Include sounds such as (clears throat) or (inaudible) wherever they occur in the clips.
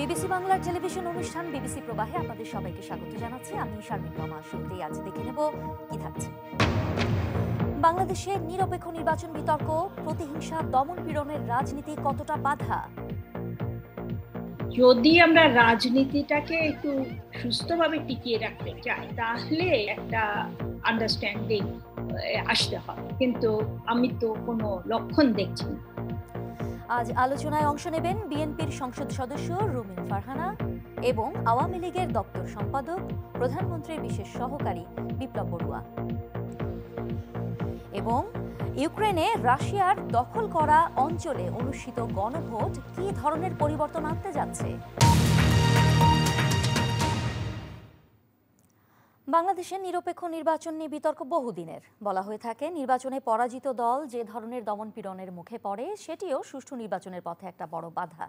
BBC বাংলার television অনুষ্ঠান BBC প্রবাহে আপনাদের সবাইকে স্বাগত জানাচ্ছি আমি শারমিন রমা শুরুতেই আজ দেখে নেব কি থাকছে বাংলাদেশে নিরপেক্ষ নির্বাচন বিতর্ক প্রতিহিংসা দমন পীড়নের রাজনীতি কতটা বাধা যদি আমরা রাজনীতিটাকে একটু সুস্থভাবে টিকিয়ে রাখতে চাই তাহলে একটা আন্ডারস্ট্যান্ডিং আসতে হবে কিন্তু আমি তো কোনো লক্ষণ দেখছি না আজ আলোচনায় অংশ নেবেন বিএনপির সংসদ সদস্য রুমিন ফারহানা এবং আওয়ামী লীগের দপ্তর সম্পাদক প্রধানমন্ত্রীর বিশেষ সহকারী বিপ্লব বড়ুয়া এবং ইউক্রেনে রাশিয়ার দখল করা অঞ্চলে অনুষ্ঠিত গণভোট কী ধরনের পরিবর্তন আনতে যাচ্ছে বাংলাদেশের নিরপেক্ষ নির্বাচন নিয়ে বিতর্ক বহুদিনের বলা হয়ে থাকে নির্বাচনে পরাজিত দল যে ধরনের দমনপীড়নের মুখে পড়ে সেটিও সুষ্ঠু নির্বাচনের পথে একটা বড় বাধা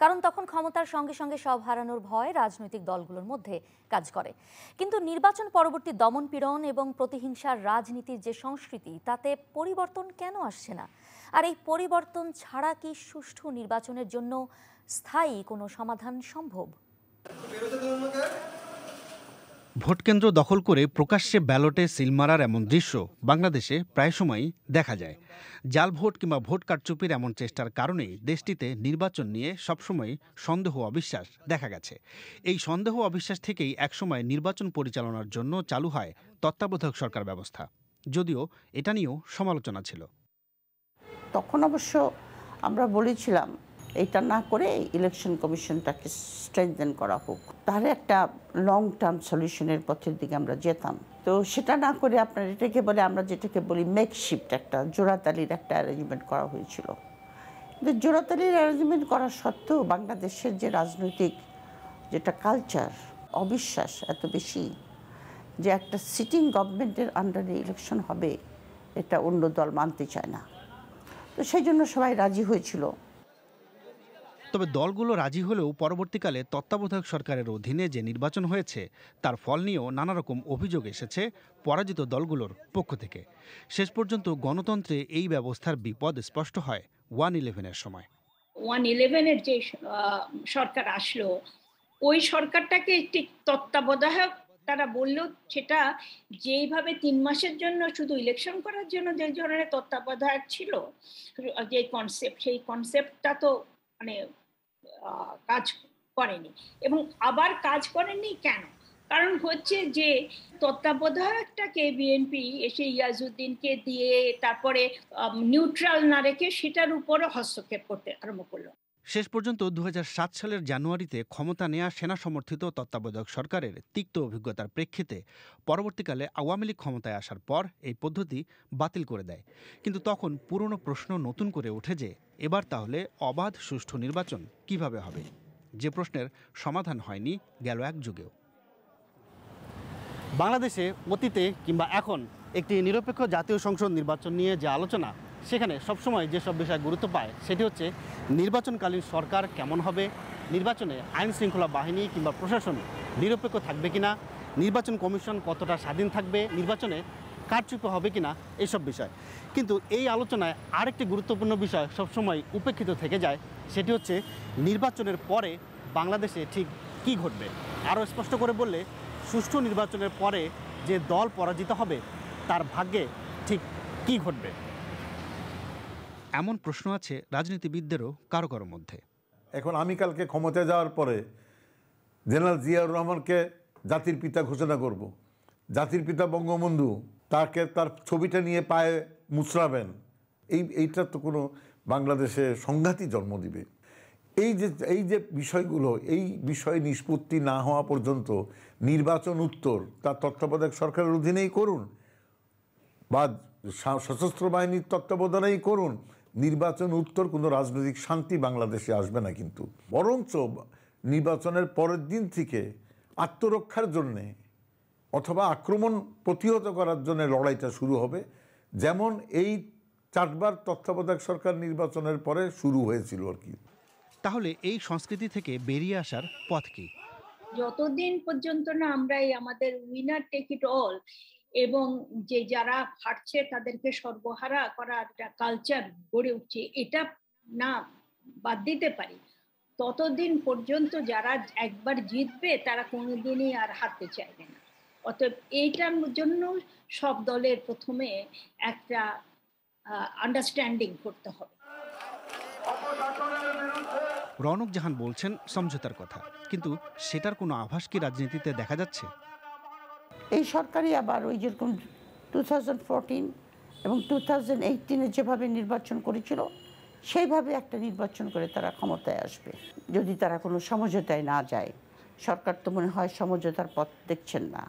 কারণ তখন ক্ষমতার সঙ্গে সঙ্গে সব হারানোর ভয় রাজনৈতিক দলগুলোর মধ্যে কাজ করে কিন্তু নির্বাচন পরবর্তী দমনপীড়ন এবং প্রতিহিংসার রাজনীতির যে সংস্কৃতি তাতে পরিবর্তন কেন আসছে না আর এই পরিবর্তন ছাড়া কি সুষ্ঠু নির্বাচনের জন্য স্থায়ী কোনো সমাধান সম্ভব ভোটকেন্দ্র দখল করে প্রকাশ্যে ব্যালটে সিল মারার এমন দৃশ্য বাংলাদেশে প্রায় সময়ই দেখা যায় জাল ভোট কিংবা ভোট কারচুপির এমন চেষ্টার কারণেই দেশটিতে নির্বাচন নিয়ে সবসময় সন্দেহ অবিশ্বাস দেখা গেছে এই সন্দেহ অবিশ্বাস থেকেই একসময় নির্বাচন পরিচালনার জন্য চালু হয় তত্ত্বাবধায়ক সরকার ব্যবস্থা যদিও এটা নিয়েও সমালোচনা ছিল তখন অবশ্য আমরা বলেছিলাম এটা না করে ইলেকশন কমিশনটাকে স্ট্রেংথেন করা হোক তাহলে একটা লং টার্ম সলিউশনের পথের দিকে আমরা যেতাম তো সেটা না করে আপনার এটাকে বলে আমরা যেটাকে বলি মেকশিফট একটা জোড়াতালির একটা অ্যারেঞ্জমেন্ট করা হয়েছিল কিন্তু জোড়াতালির অ্যারেঞ্জমেন্ট করা সত্ত্বেও বাংলাদেশের যে রাজনৈতিক যেটা কালচার অবিশ্বাস এত বেশি যে একটা সিটিং গভর্নমেন্টের আন্ডারে ইলেকশন হবে এটা অন্য দল মানতে চায় না তো সেই জন্য সবাই রাজি হয়েছিল তবে দলগুলো রাজি হলেও পরবর্তীকালে তত্ত্বাবধায়ক সরকারের অধীনে যে নির্বাচন হয়েছে তার ফল নিয়েও নানা রকম অভিযোগ এসেছে পরাজিত দলগুলোর পক্ষ থেকে শেষ পর্যন্ত গণতন্ত্রে এই ব্যবস্থার বিপদ স্পষ্ট হয় ওয়ান ইলেভেনের সময় ওয়ান ইলেভেনের যে সরকার আসলো ওই সরকারটাকে একটি তত্ত্বাবধায়ক তারা বলল সেটা যেইভাবে তিন মাসের জন্য শুধু ইলেকশন করার জন্য যে ধরনের তত্ত্বাবধায়ক ছিল যে কনসেপ্ট সেই কনসেপ্টটা তো মানে কাজ করেনি এবং আবার কাজ করেনি কেন কারণ হচ্ছে যে তত্ত্বাবধায়কটাকে বিএনপি এসে ইয়াজউদ্দিনকে দিয়ে তারপরে নিউট্রাল না রেখে সেটার উপরে হস্তক্ষেপ করতে আরম্ভ করলো শেষ পর্যন্ত দু সালের জানুয়ারিতে ক্ষমতা নেয়া সেনা সমর্থিত তত্ত্বাবধায়ক সরকারের তিক্ত অভিজ্ঞতার প্রেক্ষিতে পরবর্তীকালে আওয়ামী লীগ ক্ষমতায় আসার পর এই পদ্ধতি বাতিল করে দেয় কিন্তু তখন পুরনো প্রশ্ন নতুন করে ওঠে যে এবার তাহলে অবাধ সুষ্ঠু নির্বাচন কিভাবে হবে যে প্রশ্নের সমাধান হয়নি গেল এক যুগেও বাংলাদেশে অতীতে কিংবা এখন একটি নিরপেক্ষ জাতীয় সংসদ নির্বাচন নিয়ে যে আলোচনা সেখানে সবসময় যেসব বিষয় গুরুত্ব পায় সেটি হচ্ছে নির্বাচনকালীন সরকার কেমন হবে নির্বাচনে আইন শৃঙ্খলা বাহিনী কিংবা প্রশাসন নিরপেক্ষ থাকবে কি না নির্বাচন কমিশন কতটা স্বাধীন থাকবে নির্বাচনে কারচুপি হবে কিনা এসব বিষয় কিন্তু এই আলোচনায় আরেকটি গুরুত্বপূর্ণ বিষয় সবসময় উপেক্ষিত থেকে যায় সেটি হচ্ছে নির্বাচনের পরে বাংলাদেশে ঠিক কি ঘটবে আরও স্পষ্ট করে বললে সুষ্ঠু নির্বাচনের পরে যে দল পরাজিত হবে তার ভাগ্যে ঠিক কি ঘটবে এমন প্রশ্ন আছে রাজনীতিবিদদেরও কারো কারো মধ্যে এখন আমি কালকে ক্ষমতায় যাওয়ার পরে জেনারেল জিয়াউর রহমানকে জাতির পিতা ঘোষণা করব। জাতির পিতা বঙ্গবন্ধু তাকে তার ছবিটা নিয়ে পায়ে মুচড়াবেন এই এইটা তো কোনো বাংলাদেশে সংঘাতই জন্ম দিবে এই যে এই যে বিষয়গুলো এই বিষয়ে নিষ্পত্তি না হওয়া পর্যন্ত নির্বাচন উত্তর তার তত্ত্বাবধায়ক সরকারের অধীনেই করুন বা সশস্ত্র বাহিনীর তত্ত্বাবধানেই করুন নির্বাচন উত্তর কোনো রাজনৈতিক শান্তি বাংলাদেশে আসবে না কিন্তু বরঞ্চ নির্বাচনের পরের দিন থেকে আত্মরক্ষার জন্যে অথবা আক্রমণ প্রতিহত করার জন্য লড়াইটা শুরু হবে যেমন এই চারবার তত্ত্বাবধায়ক সরকার নির্বাচনের পরে শুরু হয়েছিল আর কি তাহলে এই সংস্কৃতি থেকে বেরিয়ে আসার পথ কি যতদিন পর্যন্ত না আমরা আমাদের উইনার টেক ইট অল এবং যে যারা হাঁটছে তাদেরকে সর্বহারা করা একটা কালচার গড়ে উঠছে এটা না বাদ দিতে পারি ততদিন পর্যন্ত যারা একবার জিতবে তারা কোনোদিনই আর হারতে চাইবে না অতএব এইটার জন্য সব দলের প্রথমে একটা আন্ডারস্ট্যান্ডিং করতে হবে রনক জাহান বলছেন সমঝোতার কথা কিন্তু সেটার কোনো আভাস কি রাজনীতিতে দেখা যাচ্ছে এই সরকারই আবার ওই যেরকম টু থাউজেন্ড এবং টু থাউজেন্ড যেভাবে নির্বাচন করেছিল সেইভাবে একটা নির্বাচন করে তারা ক্ষমতায় আসবে যদি তারা কোনো সমঝোতায় না যায় সরকার তো মনে হয় সমঝোতার পথ দেখছেন না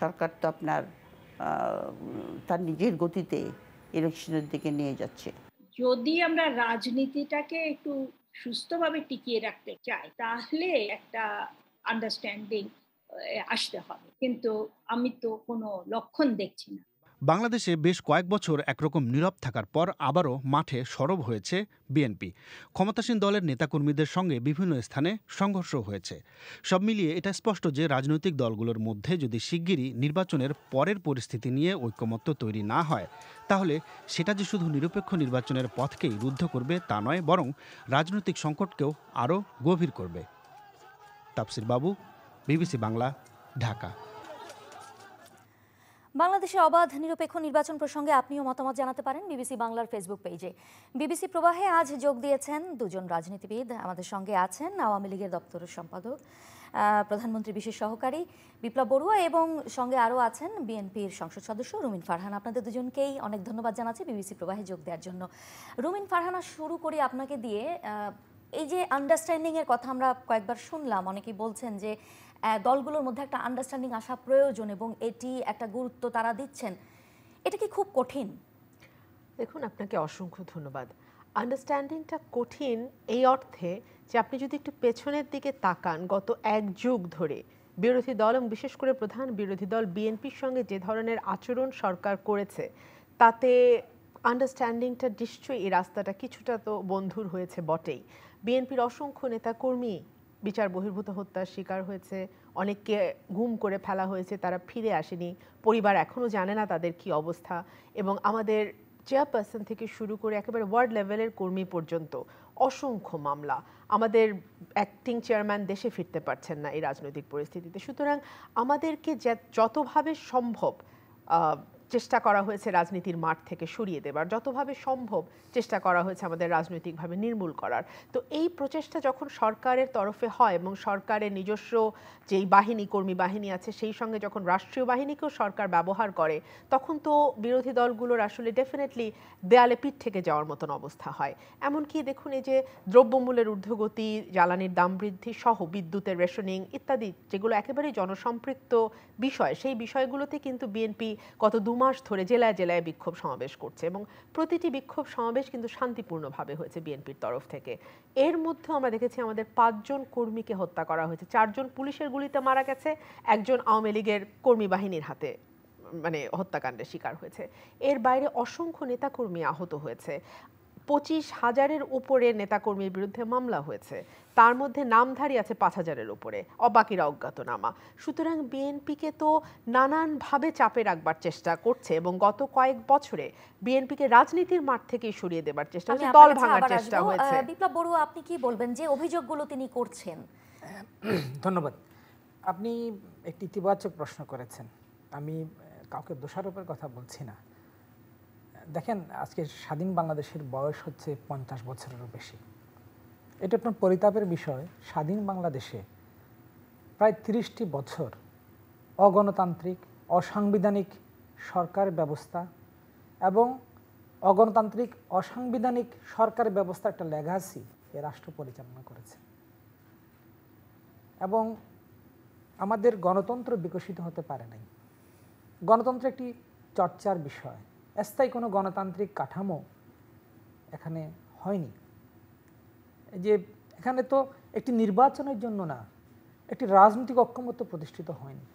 সরকার তো আপনার তার নিজের গতিতে ইলেকশনের দিকে নিয়ে যাচ্ছে যদি আমরা রাজনীতিটাকে একটু সুস্থভাবে টিকিয়ে রাখতে চাই তাহলে একটা আন্ডারস্ট্যান্ডিং আসতে হবে কিন্তু আমি তো কোনো লক্ষণ দেখছি না বাংলাদেশে বেশ কয়েক বছর একরকম নীরব থাকার পর আবারও মাঠে সরব হয়েছে বিএনপি ক্ষমতাসীন দলের নেতাকর্মীদের সঙ্গে বিভিন্ন স্থানে সংঘর্ষ হয়েছে সব মিলিয়ে এটা স্পষ্ট যে রাজনৈতিক দলগুলোর মধ্যে যদি শিগগিরই নির্বাচনের পরের পরিস্থিতি নিয়ে ঐক্যমত্য তৈরি না হয় তাহলে সেটা যে শুধু নিরপেক্ষ নির্বাচনের পথকেই রুদ্ধ করবে তা নয় বরং রাজনৈতিক সংকটকেও আরও গভীর করবে তাপসির বাবু বিবিসি বাংলা ঢাকা বাংলাদেশে অবাধ নিরপেক্ষ নির্বাচন প্রসঙ্গে আপনিও মতামত জানাতে পারেন বিবিসি বাংলার ফেসবুক পেজে বিবিসি প্রবাহে আজ যোগ দিয়েছেন দুজন রাজনীতিবিদ আমাদের সঙ্গে আছেন আওয়ামী লীগের দপ্তরের সম্পাদক প্রধানমন্ত্রী বিশেষ সহকারী বিপ্লব বড়ুয়া এবং সঙ্গে আরও আছেন বিএনপির সংসদ সদস্য রুমিন ফারহান আপনাদের দুজনকেই অনেক ধন্যবাদ জানাচ্ছি বিবিসি প্রবাহে যোগ দেওয়ার জন্য রুমিন ফারহানা শুরু করি আপনাকে দিয়ে এই যে আন্ডারস্ট্যান্ডিংয়ের কথা আমরা কয়েকবার শুনলাম অনেকেই বলছেন যে দলগুলোর মধ্যে একটা আন্ডারস্ট্যান্ডিং আসা প্রয়োজন এবং এটি একটা গুরুত্ব তারা দিচ্ছেন এটা কি খুব কঠিন দেখুন আপনাকে অসংখ্য ধন্যবাদ আন্ডারস্ট্যান্ডিংটা কঠিন এই অর্থে যে আপনি যদি একটু পেছনের দিকে তাকান গত এক যুগ ধরে বিরোধী দল এবং বিশেষ করে প্রধান বিরোধী দল বিএনপির সঙ্গে যে ধরনের আচরণ সরকার করেছে তাতে আন্ডারস্ট্যান্ডিংটা নিশ্চয়ই এই রাস্তাটা কিছুটা তো বন্ধুর হয়েছে বটেই বিএনপির অসংখ্য নেতাকর্মী বিচার বহির্ভূত হত্যার শিকার হয়েছে অনেককে ঘুম করে ফেলা হয়েছে তারা ফিরে আসেনি পরিবার এখনও জানে না তাদের কি অবস্থা এবং আমাদের চেয়ারপারসন থেকে শুরু করে একেবারে ওয়ার্ড লেভেলের কর্মী পর্যন্ত অসংখ্য মামলা আমাদের অ্যাক্টিং চেয়ারম্যান দেশে ফিরতে পারছেন না এই রাজনৈতিক পরিস্থিতিতে সুতরাং আমাদেরকে যতভাবে সম্ভব চেষ্টা করা হয়েছে রাজনীতির মাঠ থেকে সরিয়ে দেবার যতভাবে সম্ভব চেষ্টা করা হয়েছে আমাদের রাজনৈতিকভাবে নির্মূল করার তো এই প্রচেষ্টা যখন সরকারের তরফে হয় এবং সরকারের নিজস্ব যেই বাহিনী কর্মী বাহিনী আছে সেই সঙ্গে যখন রাষ্ট্রীয় বাহিনীকেও সরকার ব্যবহার করে তখন তো বিরোধী দলগুলোর আসলে ডেফিনেটলি দেয়ালে পিঠ থেকে যাওয়ার মতন অবস্থা হয় এমনকি দেখুন এই যে দ্রব্যমূল্যের ঊর্ধ্বগতি জ্বালানির দাম বৃদ্ধি সহ বিদ্যুতের রেশনিং ইত্যাদি যেগুলো একেবারেই জনসম্পৃক্ত বিষয় সেই বিষয়গুলোতে কিন্তু বিএনপি কত দু মাস ধরে জেলায় জেলায় বিক্ষোভ সমাবেশ করছে এবং প্রতিটি বিক্ষোভ সমাবেশ কিন্তু শান্তিপূর্ণভাবে হয়েছে বিএনপির তরফ থেকে এর মধ্যে আমরা দেখেছি আমাদের পাঁচজন কর্মীকে হত্যা করা হয়েছে চারজন পুলিশের গুলিতে মারা গেছে একজন আওয়ামী লীগের কর্মী বাহিনীর হাতে মানে হত্যাকাণ্ডের শিকার হয়েছে এর বাইরে অসংখ্য নেতাকর্মী আহত হয়েছে পঁচিশ হাজারের ওপরে নেতাকর্মীর বিরুদ্ধে মামলা হয়েছে তার মধ্যে নামধারী আছে পাঁচ হাজারের উপরে অবাকিরা অজ্ঞাতনামা সুতরাং বিএনপিকে তো নানানভাবে চাপে রাখবার চেষ্টা করছে এবং গত কয়েক বছরে বিএনপিকে রাজনীতির মাঠ থেকে সরিয়ে দেবার চেষ্টা হচ্ছে দল ভাঙার চেষ্টা হয়েছে বিপ্লব বড়ুয়া আপনি কি বলবেন যে অভিযোগগুলো তিনি করছেন (clears throat) ধন্যবাদ আপনি একটি ইতিবাচক প্রশ্ন করেছেন আমি কাউকে দোষারোপের কথা বলছি না দেখেন আজকে স্বাধীন বাংলাদেশের বয়স হচ্ছে পঞ্চাশ বছরেরও বেশি এটা আপনার পরিতাপের বিষয় স্বাধীন বাংলাদেশে প্রায় তিরিশটি বছর অগণতান্ত্রিক অসাংবিধানিক সরকার ব্যবস্থা এবং অগণতান্ত্রিক অসাংবিধানিক সরকার ব্যবস্থা একটা লেগাসি এ রাষ্ট্র পরিচালনা করেছে এবং আমাদের গণতন্ত্র বিকশিত হতে পারে নাই গণতন্ত্র একটি চর্চার বিষয় স্থায়ী কোনো গণতান্ত্রিক কাঠামো এখানে হয়নি যে এখানে তো একটি নির্বাচনের জন্য না একটি রাজনৈতিক অক্ষমত্ব প্রতিষ্ঠিত হয়নি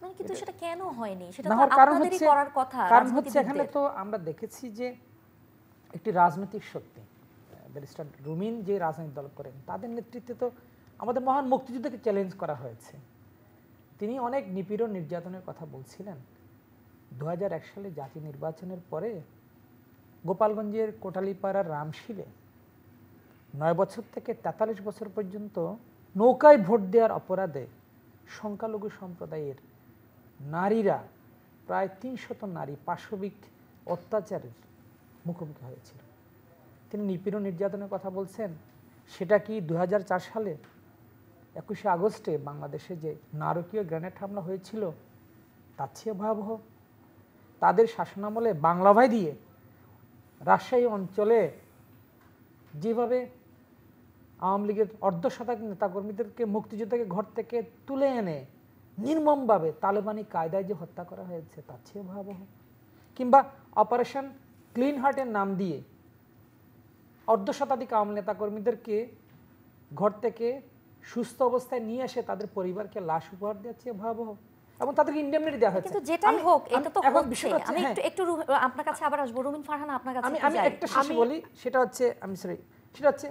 মানে কিন্তু সেটা কেন হয়নি সেটা তো করার কথা কারণ হচ্ছে এখানে তো আমরা দেখেছি যে একটি রাজনৈতিক শক্তি ব্যারিস্টার রুমিন যে রাজনৈতিক দল করেন তাদের নেতৃত্বে তো আমাদের মহান মুক্তিযুদ্ধকে চ্যালেঞ্জ করা হয়েছে তিনি অনেক নিপীড়ন নির্যাতনের কথা বলছিলেন দু সালে জাতি নির্বাচনের পরে গোপালগঞ্জের কোটালিপাড়ার রামশিলে নয় বছর থেকে তেতাল্লিশ বছর পর্যন্ত নৌকায় ভোট দেওয়ার অপরাধে সংখ্যালঘু সম্প্রদায়ের নারীরা প্রায় তিনশত নারী পাশবিক অত্যাচারের মুখোমুখি হয়েছিল তিনি নিপীড়ন নির্যাতনের কথা বলছেন সেটা কি দু সালে একুশে আগস্টে বাংলাদেশে যে নারকীয় গ্রেনেড হামলা হয়েছিল তার চেয়ে ভয়াবহ তাদের শাসনামলে বাংলাভাই দিয়ে রাজশাহী অঞ্চলে যেভাবে আওয়ামী লীগের অর্ধ অর্ধশতাধিক নেতাকর্মীদেরকে মুক্তিযোদ্ধাকে ঘর থেকে তুলে এনে নির্মমভাবে তালেবানি কায়দায় যে হত্যা করা হয়েছে তার চেয়ে ভয়াবহ কিংবা অপারেশন ক্লিন হার্টের নাম দিয়ে অর্ধ শতাধিক আওয়ামী নেতাকর্মীদেরকে ঘর থেকে সুস্থ অবস্থায় নিয়ে এসে তাদের পরিবারকে লাশ উপহার দেওয়ার চেয়ে ভয়াবহ এবং তাদেরকে ইন্ডেমনিটি দেওয়া হয়েছে কিন্তু যেটাই হোক এটা তো এখন আমি হ্যাঁ। একটু একটু আপনার কাছে আবার আসবো রুমিন আপনার কাছে আমি একটা বলি সেটা হচ্ছে আমি সরি সেটা হচ্ছে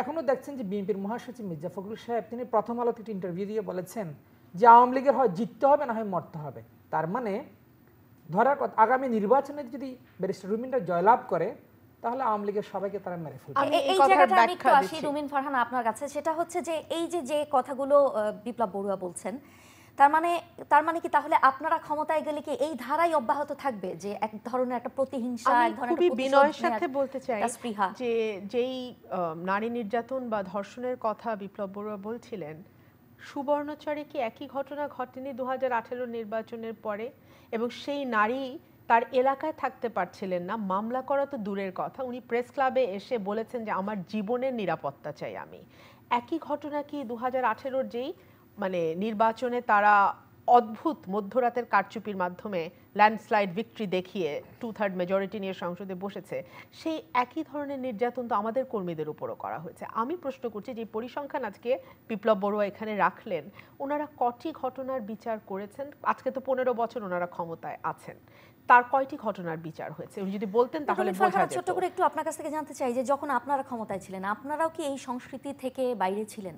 এখনো দেখছেন যে বিএনপির মহাসচিব মির্জা ফখরুল সাহেব তিনি প্রথম একটি ইন্টারভিউ দিয়ে বলেছেন যে আওয়ামী লীগের হয় জিততে হবে না হয় মরতে হবে তার মানে কথা আগামী নির্বাচনে যদি ব্যারিস্টার রুমিনরা জয়লাভ করে তাহলে আওয়ামী লীগের সবাইকে তারা মেরে ফেলবে এই জায়গাটা আমি একটু আসি রুমিন ফারহান আপনার কাছে সেটা হচ্ছে যে এই যে যে কথাগুলো বিপ্লব বড়ুয়া বলছেন তার মানে তার মানে কি তাহলে আপনারা ক্ষমতায় গেলে কি এই ধারাই অব্যাহত থাকবে যে এক ধরনের একটা প্রতিহিংসা এক ধরনের খুবই বিনয়ের সাথে বলতে চাই যে যেই নারী নির্যাতন বা ধর্ষণের কথা বিপ্লব বড়ুয়া বলছিলেন সুবর্ণচরে কি একই ঘটনা ঘটেনি দু হাজার নির্বাচনের পরে এবং সেই নারী তার এলাকায় থাকতে পারছিলেন না মামলা করা তো দূরের কথা উনি প্রেস ক্লাবে এসে বলেছেন যে আমার জীবনের নিরাপত্তা চাই আমি একই ঘটনা কি দু হাজার যেই মানে নির্বাচনে তারা অদ্ভুত মধ্যরাতের কারচুপির মাধ্যমে ল্যান্ডস্লাইড ভিক্টরি দেখিয়ে টু থার্ড মেজরিটি নিয়ে সংসদে বসেছে সেই একই ধরনের নির্যাতন তো আমাদের কর্মীদের উপরও করা হয়েছে আমি প্রশ্ন করছি যে পরিসংখ্যান আজকে বিপ্লব বড়ুয়া এখানে রাখলেন ওনারা কটি ঘটনার বিচার করেছেন আজকে তো পনেরো বছর ওনারা ক্ষমতায় আছেন তার কয়টি ঘটনার বিচার হয়েছে উনি যদি বলতেন তাহলে ছোট্ট করে একটু আপনার কাছ থেকে জানতে চাই যে যখন আপনারা ক্ষমতায় ছিলেন আপনারাও কি এই সংস্কৃতি থেকে বাইরে ছিলেন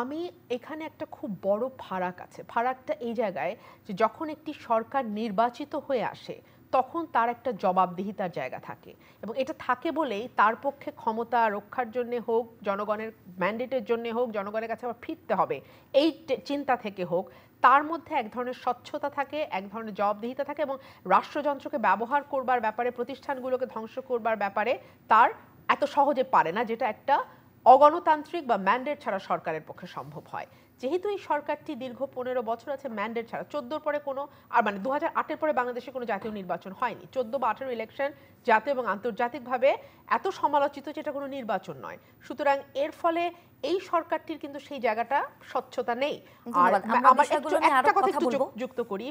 আমি এখানে একটা খুব বড় ফারাক আছে ফারাকটা এই জায়গায় যে যখন একটি সরকার নির্বাচিত হয়ে আসে তখন তার একটা জবাবদিহিতার জায়গা থাকে এবং এটা থাকে বলেই তার পক্ষে ক্ষমতা রক্ষার জন্য হোক জনগণের ম্যান্ডেটের জন্য হোক জনগণের কাছে আবার ফিরতে হবে এই চিন্তা থেকে হোক তার মধ্যে এক ধরনের স্বচ্ছতা থাকে এক ধরনের জবাবদিহিতা থাকে এবং রাষ্ট্রযন্ত্রকে ব্যবহার করবার ব্যাপারে প্রতিষ্ঠানগুলোকে ধ্বংস করবার ব্যাপারে তার এত সহজে পারে না যেটা একটা অগণতান্ত্রিক বা ম্যান্ডেট ছাড়া সরকারের পক্ষে সম্ভব হয় যেহেতু এই সরকারটি দীর্ঘ পনেরো বছর আছে ম্যান্ডেট ছাড়া চোদ্দোর পরে কোনো আর মানে দু হাজার পরে বাংলাদেশে কোনো জাতীয় নির্বাচন হয়নি চোদ্দো বা আঠেরো ইলেকশন জাতীয় এবং আন্তর্জাতিকভাবে এত সমালোচিত যেটা কোনো নির্বাচন নয় সুতরাং এর ফলে এই সরকারটির কিন্তু সেই জায়গাটা স্বচ্ছতা নেই আর আমার একটা কথা একটু যুক্ত করি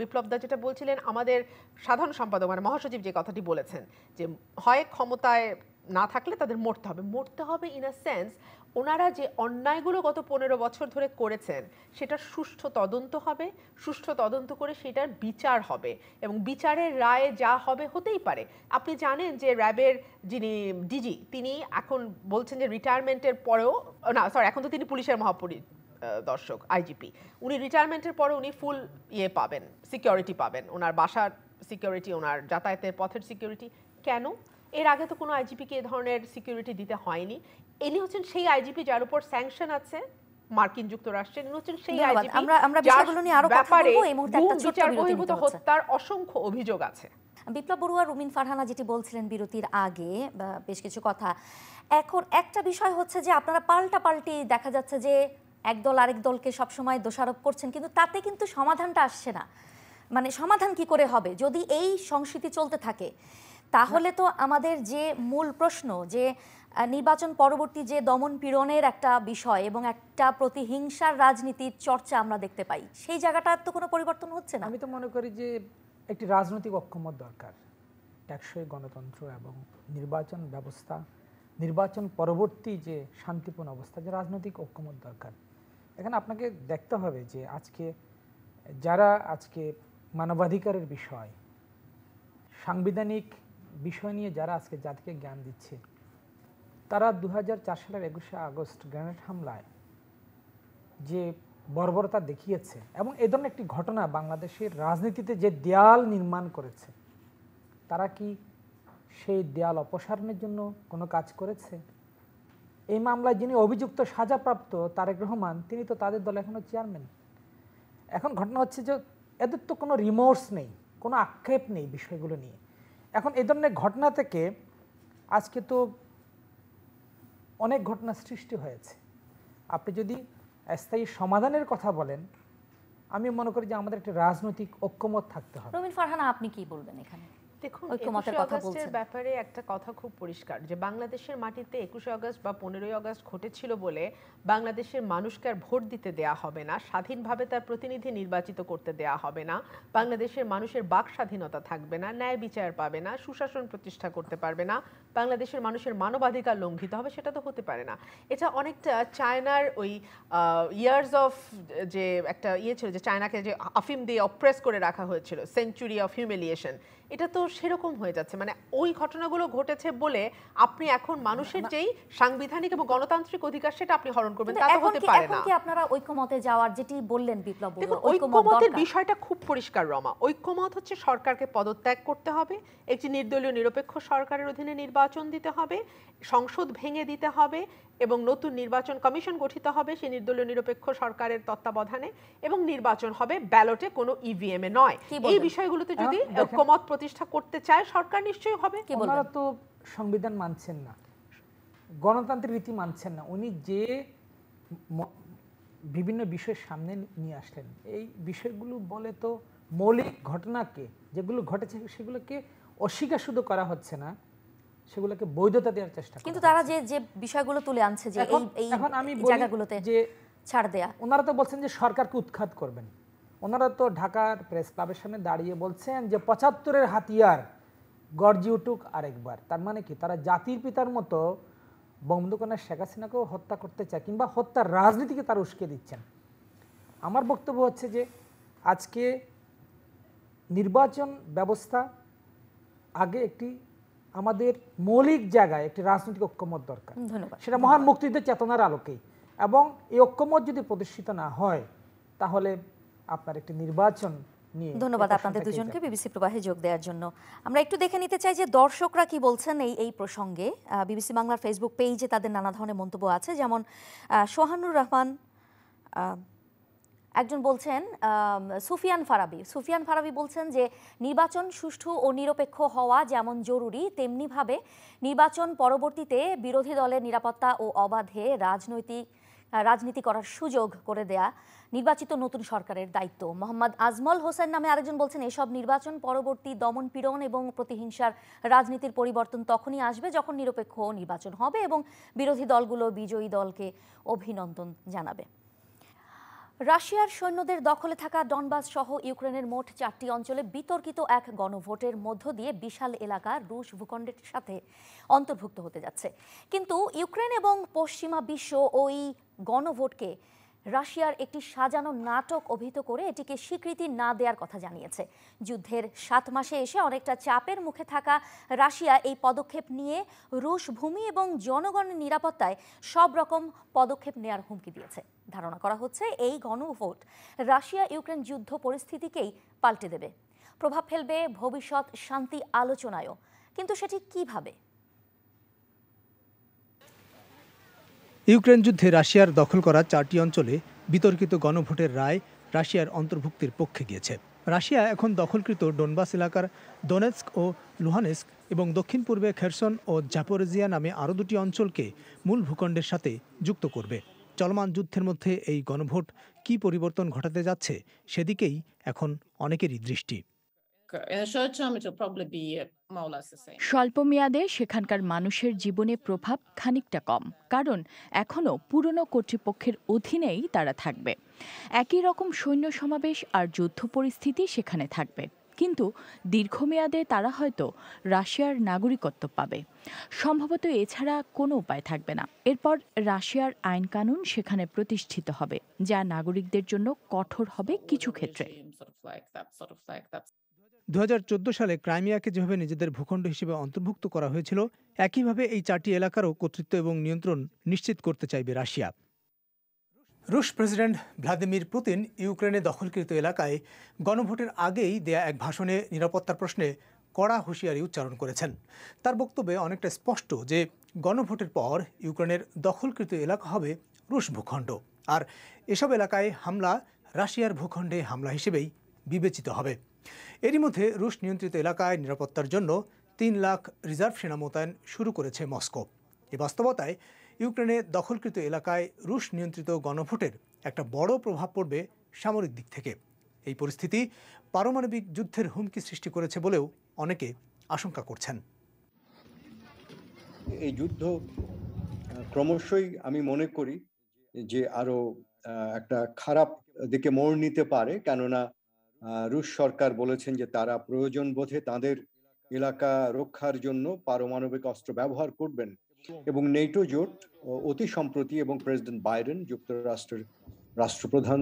বিপ্লব দা যেটা বলছিলেন আমাদের সাধারণ সম্পাদক মানে মহাসচিব যে কথাটি বলেছেন যে হয় ক্ষমতায় না থাকলে তাদের মরতে হবে মরতে হবে ইন আ সেন্স ওনারা যে অন্যায়গুলো গত পনেরো বছর ধরে করেছেন সেটা সুষ্ঠু তদন্ত হবে সুষ্ঠু তদন্ত করে সেটার বিচার হবে এবং বিচারের রায়ে যা হবে হতেই পারে আপনি জানেন যে র্যাবের যিনি ডিজি তিনি এখন বলছেন যে রিটায়ারমেন্টের পরেও না সরি এখন তো তিনি পুলিশের মহাপরি দর্শক আইজিপি উনি রিটায়ারমেন্টের পরে উনি ফুল ইয়ে পাবেন সিকিউরিটি পাবেন ওনার বাসার সিকিউরিটি ওনার যাতায়াতের পথের সিকিউরিটি কেন এর আগে তো কোনো আইজিপিকে এ ধরনের সিকিউরিটি দিতে হয়নি ইনি হচ্ছেন সেই আইজিপি যার উপর স্যাংশন আছে মার্কিন যুক্তরাষ্ট্রের ইনি হচ্ছেন সেই আইজিপি আমরা আমরা বিষয়গুলো নিয়ে আরো কথা বলবো এই মুহূর্তে একটা ছোট বিরতি হত্যার অসংখ্য অভিযোগ আছে বিপ্লব বড়ুয়া রুমিন ফারহানা যেটি বলছিলেন বিরতির আগে বেশ কিছু কথা এখন একটা বিষয় হচ্ছে যে আপনারা পাল্টা পাল্টি দেখা যাচ্ছে যে একদল আরেক দলকে সবসময় দোষারোপ করছেন কিন্তু তাতে কিন্তু সমাধানটা আসছে না মানে সমাধান কি করে হবে যদি এই সংস্কৃতি চলতে থাকে তাহলে তো আমাদের যে মূল প্রশ্ন যে নির্বাচন পরবর্তী যে দমন পীড়নের একটা বিষয় এবং একটা প্রতিহিংসার রাজনীতির চর্চা আমরা দেখতে পাই সেই জায়গাটার তো কোনো পরিবর্তন হচ্ছে না আমি তো মনে করি যে একটি রাজনৈতিক অক্ষমত দরকার টেকসই গণতন্ত্র এবং নির্বাচন ব্যবস্থা নির্বাচন পরবর্তী যে শান্তিপূর্ণ অবস্থা যে রাজনৈতিক ঐক্যমত দরকার এখানে আপনাকে দেখতে হবে যে আজকে যারা আজকে মানবাধিকারের বিষয় সাংবিধানিক বিষয় নিয়ে যারা আজকে জাতিকে জ্ঞান দিচ্ছে তারা দু সালের একুশে আগস্ট গ্রেনেড হামলায় যে বর্বরতা দেখিয়েছে এবং এ ধরনের একটি ঘটনা বাংলাদেশের রাজনীতিতে যে দেয়াল নির্মাণ করেছে তারা কি সেই দেয়াল অপসারণের জন্য কোনো কাজ করেছে এই মামলায় যিনি অভিযুক্ত সাজাপ্রাপ্ত তারেক রহমান তিনি তো তাদের দল এখনও চেয়ারম্যান এখন ঘটনা হচ্ছে যে এদের তো কোনো রিমোর্স নেই কোনো আক্ষেপ নেই বিষয়গুলো নিয়ে এখন এই ধরনের ঘটনা থেকে আজকে তো অনেক ঘটনা সৃষ্টি হয়েছে আপনি যদি স্থায়ী সমাধানের কথা বলেন আমি মনে করি যে আমাদের একটা রাজনৈতিক ঐক্যমত থাকতে হবে রবীন্দ্র ফারহানা আপনি কি বলবেন এখানে দেখুন ঐক্যমতের কথা বলছেন ব্যাপারে একটা কথা খুব পরিষ্কার যে বাংলাদেশের মাটিতে একুশে আগস্ট বা পনেরোই আগস্ট ঘটেছিল বলে বাংলাদেশের মানুষকে আর ভোট দিতে দেয়া হবে না স্বাধীনভাবে তার প্রতিনিধি নির্বাচিত করতে দেয়া হবে না বাংলাদেশের মানুষের বাক স্বাধীনতা থাকবে না ন্যায় বিচার পাবে না সুশাসন প্রতিষ্ঠা করতে পারবে না বাংলাদেশের মানুষের মানবাধিকার লঙ্ঘিত হবে সেটা তো হতে পারে না এটা অনেকটা চায়নার ওই ইয়ার্স অফ যে একটা ইয়ে ছিল যে চায়নাকে যে আফিম দিয়ে অপ্রেস করে রাখা হয়েছিল সেঞ্চুরি অফ হিউমিলিয়েশন এটা তো সেরকম হয়ে যাচ্ছে মানে ওই ঘটনাগুলো ঘটেছে বলে আপনি এখন মানুষের যেই সাংবিধানিক এবং গণতান্ত্রিক অধিকার সেটা আপনি হরণ করবেন তা হতে পারে না কি আপনারা ঐক্যমতে যাওয়ার যেটি বললেন বিপ্লব ঐক্যমতের বিষয়টা খুব পরিষ্কার রমা ঐক্যমত হচ্ছে সরকারকে পদত্যাগ করতে হবে একটি নির্দলীয় নিরপেক্ষ সরকারের অধীনে নির্বাচন দিতে হবে সংসদ ভেঙে দিতে হবে এবং নতুন নির্বাচন কমিশন গঠিত হবে সে নির্দলীয় নিরপেক্ষ সরকারের তত্ত্বাবধানে এবং নির্বাচন হবে ব্যালটে কোনো ইভিএম e এ নয় এই বিষয়গুলোতে যদি ঐক্যমত প্রতিষ্ঠা করতে চায় সরকার নিশ্চয়ই হবে ওনারা তো সংবিধান মানছেন না গণতান্ত্রিক রীতি মানছেন না উনি যে বিভিন্ন বিষয় সামনে নিয়ে আসলেন এই বিষয়গুলো বলে তো মৌলিক ঘটনাকে যেগুলো ঘটেছে সেগুলোকে অস্বীকার শুধু করা হচ্ছে না সেগুলোকে বৈধতা দেওয়ার চেষ্টা কিন্তু তারা যে যে বিষয়গুলো তুলে আনছে যে এই এখন আমি জায়গাগুলোতে যে ছাড় দেয়া ওনারা তো বলছেন যে সরকারকে উৎখাত করবেন ওনারা তো ঢাকার প্রেস ক্লাবের সামনে দাঁড়িয়ে বলছেন যে পঁচাত্তরের হাতিয়ার গর্জি উঠুক আরেকবার তার মানে কি তারা জাতির পিতার মতো বঙ্গবন্ধুকন্যা শেখ হাসিনাকেও হত্যা করতে চায় কিংবা হত্যার রাজনীতিকে তারা উস্কে দিচ্ছেন আমার বক্তব্য হচ্ছে যে আজকে নির্বাচন ব্যবস্থা আগে একটি আমাদের মৌলিক জায়গায় একটি রাজনৈতিক ঐক্যমত দরকার সেটা মহান মুক্তিযুদ্ধের চেতনার আলোকেই এবং এই ঐক্যমত যদি প্রতিষ্ঠিত না হয় তাহলে আপনার একটি নির্বাচন ধন্যবাদ আপনাদের দুজনকে বিবিসি প্রবাহে যোগ দেওয়ার জন্য আমরা একটু দেখে নিতে চাই যে দর্শকরা কি বলছেন এই এই প্রসঙ্গে বিবিসি বাংলার ফেসবুক পেজে তাদের নানা ধরনের মন্তব্য আছে যেমন সোহানুর রহমান একজন বলছেন সুফিয়ান ফারাবি সুফিয়ান ফারাবি বলছেন যে নির্বাচন সুষ্ঠু ও নিরপেক্ষ হওয়া যেমন জরুরি তেমনিভাবে নির্বাচন পরবর্তীতে বিরোধী দলের নিরাপত্তা ও অবাধে রাজনৈতিক রাজনীতি করার সুযোগ করে দেয়া নির্বাচিত নতুন সরকারের দায়িত্ব মোহাম্মদ আজমল হোসেন নামে আরেকজন বলছেন এসব নির্বাচন পরবর্তী দমন পীড়ন এবং প্রতিহিংসার রাজনীতির পরিবর্তন তখনই আসবে যখন নিরপেক্ষ নির্বাচন হবে এবং বিরোধী দলগুলো বিজয়ী দলকে অভিনন্দন জানাবে রাশিয়ার সৈন্যদের দখলে থাকা ডনবাস সহ ইউক্রেনের মোট চারটি অঞ্চলে বিতর্কিত এক গণভোটের মধ্য দিয়ে বিশাল এলাকা রুশ ভূখণ্ডের সাথে অন্তর্ভুক্ত হতে যাচ্ছে কিন্তু ইউক্রেন এবং পশ্চিমা বিশ্ব ওই গণভোটকে রাশিয়ার একটি সাজানো নাটক অভিহিত করে এটিকে স্বীকৃতি না দেওয়ার কথা জানিয়েছে যুদ্ধের সাত মাসে এসে অনেকটা চাপের মুখে থাকা রাশিয়া এই পদক্ষেপ নিয়ে রুশ ভূমি এবং জনগণের নিরাপত্তায় সব রকম পদক্ষেপ নেয়ার হুমকি দিয়েছে ধারণা করা হচ্ছে এই গণভোট রাশিয়া ইউক্রেন যুদ্ধ পরিস্থিতিকেই পাল্টে দেবে প্রভাব ফেলবে ভবিষ্যৎ শান্তি আলোচনায়ও কিন্তু সেটি কিভাবে ইউক্রেন যুদ্ধে রাশিয়ার দখল করা চারটি অঞ্চলে বিতর্কিত গণভোটের রায় রাশিয়ার অন্তর্ভুক্তির পক্ষে গিয়েছে রাশিয়া এখন দখলকৃত ডোনবাস এলাকার ডোনেস্ক ও লুহানেস্ক এবং দক্ষিণ পূর্বে খেরসন ও জাপোরেজিয়া নামে আরও দুটি অঞ্চলকে মূল ভূখণ্ডের সাথে যুক্ত করবে চলমান যুদ্ধের মধ্যে এই গণভোট কি পরিবর্তন ঘটাতে যাচ্ছে সেদিকেই এখন অনেকেরই দৃষ্টি স্বল্প মেয়াদে সেখানকার মানুষের জীবনে প্রভাব খানিকটা কম কারণ এখনও পুরনো কর্তৃপক্ষের অধীনেই তারা থাকবে একই রকম সৈন্য সমাবেশ আর যুদ্ধ পরিস্থিতি সেখানে থাকবে কিন্তু দীর্ঘমেয়াদে তারা হয়তো রাশিয়ার নাগরিকত্ব পাবে সম্ভবত এছাড়া কোনো উপায় থাকবে না এরপর রাশিয়ার আইন কানুন সেখানে প্রতিষ্ঠিত হবে যা নাগরিকদের জন্য কঠোর হবে কিছু ক্ষেত্রে দু সালে ক্রাইমিয়াকে যেভাবে নিজেদের ভূখণ্ড হিসেবে অন্তর্ভুক্ত করা হয়েছিল একইভাবে এই চারটি এলাকারও কর্তৃত্ব এবং নিয়ন্ত্রণ নিশ্চিত করতে চাইবে রাশিয়া রুশ প্রেসিডেন্ট ভ্লাদিমির পুতিন ইউক্রেনে দখলকৃত এলাকায় গণভোটের আগেই দেয়া এক ভাষণে নিরাপত্তার প্রশ্নে কড়া হুঁশিয়ারি উচ্চারণ করেছেন তার বক্তব্যে অনেকটা স্পষ্ট যে গণভোটের পর ইউক্রেনের দখলকৃত এলাকা হবে রুশ ভূখণ্ড আর এসব এলাকায় হামলা রাশিয়ার ভূখণ্ডে হামলা হিসেবেই বিবেচিত হবে এরই মধ্যে রুশ নিয়ন্ত্রিত এলাকায় নিরাপত্তার জন্য তিন লাখ রিজার্ভ সেনা মোতায়েন শুরু করেছে মস্কো এ বাস্তবতায় ইউক্রেনে দখলকৃত এলাকায় রুশ নিয়ন্ত্রিত গণভোটের একটা বড় প্রভাব পড়বে সামরিক দিক থেকে এই পরিস্থিতি পারমাণবিক যুদ্ধের হুমকি সৃষ্টি করেছে বলেও অনেকে আশঙ্কা করছেন এই যুদ্ধ ক্রমশই আমি মনে করি যে আরো একটা খারাপ দিকে মোড় নিতে পারে কেননা রুশ সরকার বলেছেন যে তারা প্রয়োজন বোধে তাদের এলাকা রক্ষার জন্য পারমাণবিক অস্ত্র ব্যবহার করবেন এবং নেটো জোট অতি সম্প্রতি এবং প্রেসিডেন্ট বাইডেন যুক্তরাষ্ট্রের রাষ্ট্রপ্রধান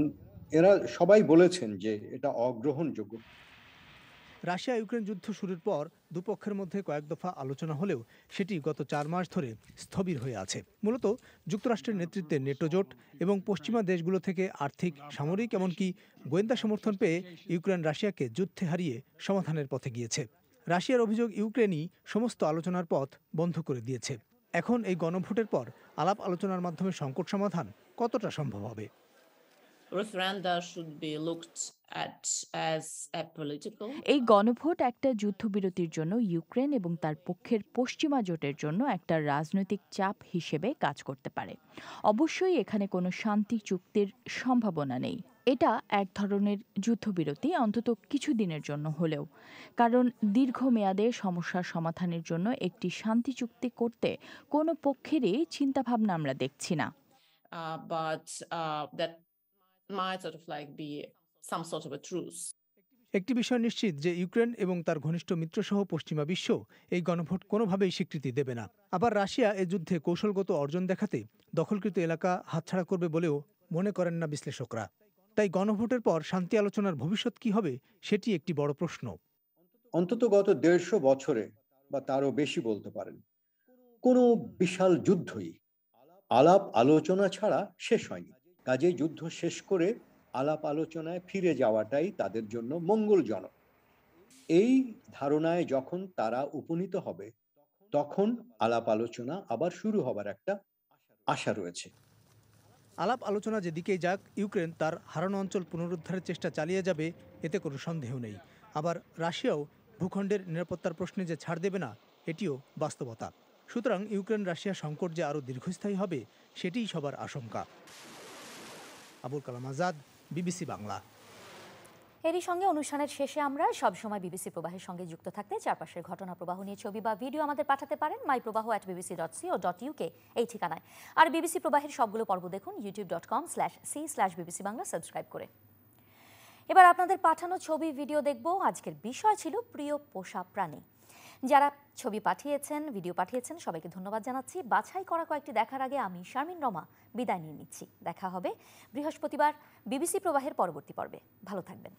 এরা সবাই বলেছেন যে এটা অগ্রহণযোগ্য রাশিয়া ইউক্রেন যুদ্ধ শুরুর পর দুপক্ষের মধ্যে কয়েক দফা আলোচনা হলেও সেটি গত চার মাস ধরে স্থবির হয়ে আছে মূলত যুক্তরাষ্ট্রের নেতৃত্বে নেটো জোট এবং পশ্চিমা দেশগুলো থেকে আর্থিক সামরিক এমনকি গোয়েন্দা সমর্থন পেয়ে ইউক্রেন রাশিয়াকে যুদ্ধে হারিয়ে সমাধানের পথে গিয়েছে রাশিয়ার অভিযোগ ইউক্রেনই সমস্ত আলোচনার পথ বন্ধ করে দিয়েছে এখন এই গণভোটের পর আলাপ আলোচনার মাধ্যমে সংকট সমাধান কতটা সম্ভব হবে এই গণভোট একটা যুদ্ধবিরতির জন্য ইউক্রেন এবং তার পক্ষের পশ্চিমা জোটের জন্য একটা রাজনৈতিক চাপ হিসেবে কাজ করতে পারে অবশ্যই এখানে কোনো শান্তি চুক্তির সম্ভাবনা নেই এটা এক ধরনের যুদ্ধবিরতি অন্তত কিছু দিনের জন্য হলেও কারণ দীর্ঘমেয়াদে সমস্যা সমাধানের জন্য একটি শান্তি চুক্তি করতে কোনো পক্ষেরই চিন্তাভাবনা আমরা দেখছি না but that my sort of some sort of a truce. একটি বিষয় নিশ্চিত যে ইউক্রেন এবং তার ঘনিষ্ঠ মিত্রসহ পশ্চিমা বিশ্ব এই গণভোট কোনোভাবেই স্বীকৃতি দেবে না আবার রাশিয়া এ যুদ্ধে কৌশলগত অর্জন দেখাতে দখলকৃত এলাকা হাতছাড়া করবে বলেও মনে করেন না বিশ্লেষকরা তাই গণভোটের পর শান্তি আলোচনার ভবিষ্যৎ কি হবে সেটি একটি বড় প্রশ্ন অন্তত গত দেড়শো বছরে বা তারও বেশি বলতে পারেন কোনো বিশাল যুদ্ধই আলাপ আলোচনা ছাড়া শেষ হয়নি কাজে যুদ্ধ শেষ করে আলাপ আলোচনায় ফিরে যাওয়াটাই তাদের জন্য মঙ্গলজনক এই ধারণায় যখন তারা উপনীত হবে তখন আলাপ আলোচনা আবার শুরু হবার একটা আশা রয়েছে আলাপ আলোচনা যেদিকেই যাক ইউক্রেন তার হারানো অঞ্চল পুনরুদ্ধারের চেষ্টা চালিয়ে যাবে এতে কোনো সন্দেহ নেই আবার রাশিয়াও ভূখণ্ডের নিরাপত্তার প্রশ্নে যে ছাড় দেবে না এটিও বাস্তবতা সুতরাং ইউক্রেন রাশিয়া সংকট যে আরও দীর্ঘস্থায়ী হবে সেটিই সবার আশঙ্কা আবুল কালাম আজাদ বিবিসি বাংলা এরই সঙ্গে অনুষ্ঠানের শেষে আমরা সবসময় বিবিসি প্রবাহের সঙ্গে যুক্ত থাকতে চারপাশের ঘটনা প্রবাহ নিয়ে ছবি বা ভিডিও আমাদের পাঠাতে পারেন মাই Probaho at BBC dot CO dot UK এই ঠিকানায় আর বিবিসি প্রবাহের সবগুলো পর্ব দেখুন YouTube dot com slash C slash BBC Bangla subscribe করে এবার আপনাদের পাঠানো ছবি ভিডিও দেখব আজকের বিষয় ছিল প্রিয় পোষা প্রাণী যারা ছবি পাঠিয়েছেন ভিডিও পাঠিয়েছেন সবাইকে ধন্যবাদ জানাচ্ছি বাছাই করা কয়েকটি দেখার আগে আমি শারমিন রমা বিদায় নিয়ে নিচ্ছি দেখা হবে বৃহস্পতিবার বিবিসি প্রবাহের পরবর্তী পর্বে ভালো থাকবেন